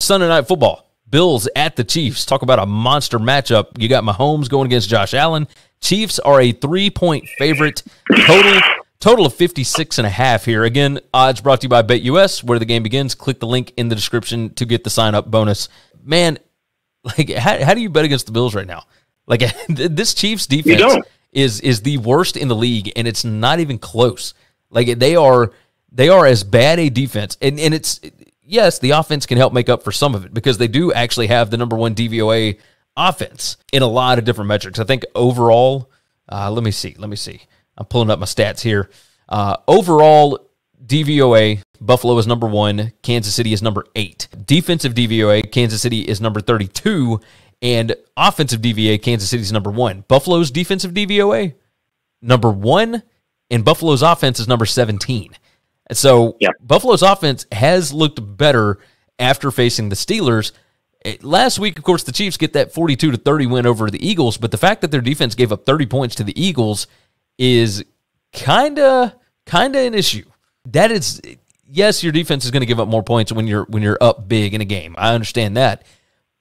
Sunday night football. Bills at the Chiefs. Talk about a monster matchup. You got Mahomes going against Josh Allen. Chiefs are a three-point favorite. Total total of 56 and a half here. Again, odds brought to you by BetUS, where the game begins. Click the link in the description to get the sign-up bonus. Man, like how, how do you bet against the Bills right now? Like this Chiefs defense is is the worst in the league, and it's not even close. Like they are they are as bad a defense, and and it's yes, the offense can help make up for some of it because they do actually have the number one DVOA offense in a lot of different metrics. I think overall, uh, let me see, let me see. I'm pulling up my stats here. Uh, overall, DVOA, Buffalo is number one, Kansas City is number eight. Defensive DVOA, Kansas City is number 32, and offensive DVOA, Kansas City is number one. Buffalo's defensive DVOA, number one, and Buffalo's offense is number 17. So yeah. Buffalo's offense has looked better after facing the Steelers. Eh, last week, of course, the Chiefs get that 42 to 30 win over the Eagles, but the fact that their defense gave up 30 points to the Eagles is kind of kind of an issue. That is yes, your defense is going to give up more points when you're when you're up big in a game. I understand that.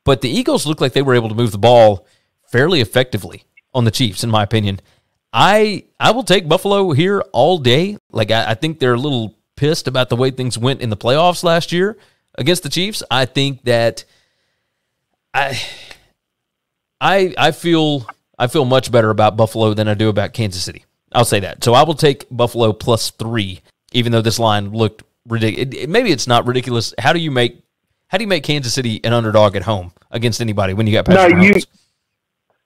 But the Eagles looked like they were able to move the ball fairly effectively on the Chiefs, in my opinion. I I will take Buffalo here all day. Like I, I think they're a little pissed about the way things went in the playoffs last year against the Chiefs. I think that I I I feel I feel much better about Buffalo than I do about Kansas City. I'll say that. So I will take Buffalo plus three, even though this line looked ridiculous. maybe it's not ridiculous. How do you make how do you make Kansas City an underdog at home against anybody when you got Patrick no, You,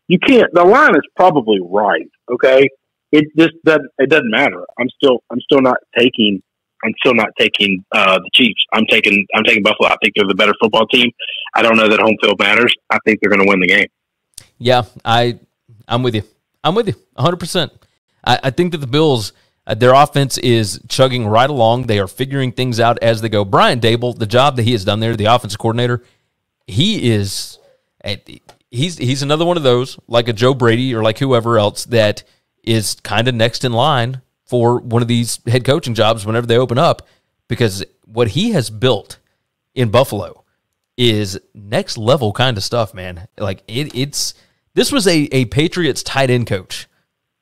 you can't. The line is probably right. Okay, it just doesn't. It doesn't matter. I'm still I'm still not taking I'm still not taking uh, the Chiefs. I'm taking I'm taking Buffalo. I think they're the better football team. I don't know that home field matters. I think they're going to win the game. Yeah, I I'm with you. I'm with you 100. percent I, I think that the Bills. Uh, their offense is chugging right along. They are figuring things out as they go. Brian Dable, the job that he has done there, the offensive coordinator, he is he's he's another one of those like a Joe Brady or like whoever else that is kind of next in line for one of these head coaching jobs whenever they open up because what he has built in Buffalo is next level kind of stuff, man. Like it, it's this was a a Patriots tight end coach,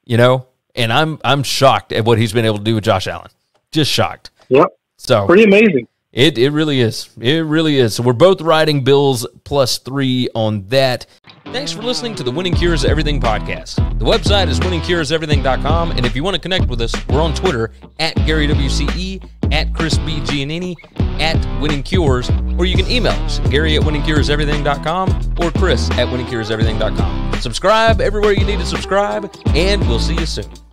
you know, and I'm I'm shocked at what he's been able to do with Josh Allen. Just shocked. Yep. So pretty amazing. It it really is. It really is. So we're both riding Bills plus three on that. Thanks for listening to the Winning Cures Everything podcast. The website is winningcureseverything.com, and if you want to connect with us, we're on Twitter at Gary WCE, at Chris B. Giannini, at Winning Cures, or you can email us, Gary at winningcureseverything.com or Chris at winningcureseverything.com. Subscribe everywhere you need to subscribe, and we'll see you soon.